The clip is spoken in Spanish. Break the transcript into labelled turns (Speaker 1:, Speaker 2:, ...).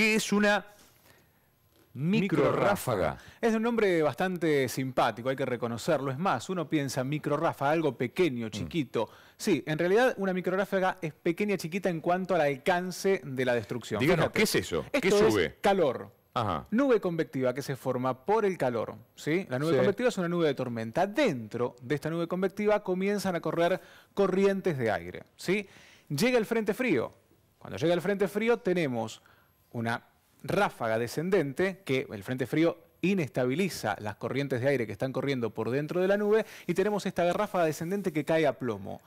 Speaker 1: ¿Qué es una microráfaga.
Speaker 2: Es un nombre bastante simpático, hay que reconocerlo. Es más, uno piensa microráfaga, algo pequeño, mm. chiquito. Sí, en realidad una microráfaga es pequeña, chiquita en cuanto al alcance de la destrucción. Díganos, ¿qué es eso?
Speaker 3: ¿Qué esto sube? Es
Speaker 2: calor. Nube convectiva que se forma por el calor. ¿sí? La nube convectiva es una nube de tormenta. Dentro de esta nube convectiva comienzan a correr corrientes de aire. ¿sí? Llega el frente frío. Cuando llega el frente frío tenemos una ráfaga descendente que el Frente Frío inestabiliza las corrientes de aire que están corriendo por dentro de la nube y tenemos esta ráfaga descendente que cae a plomo.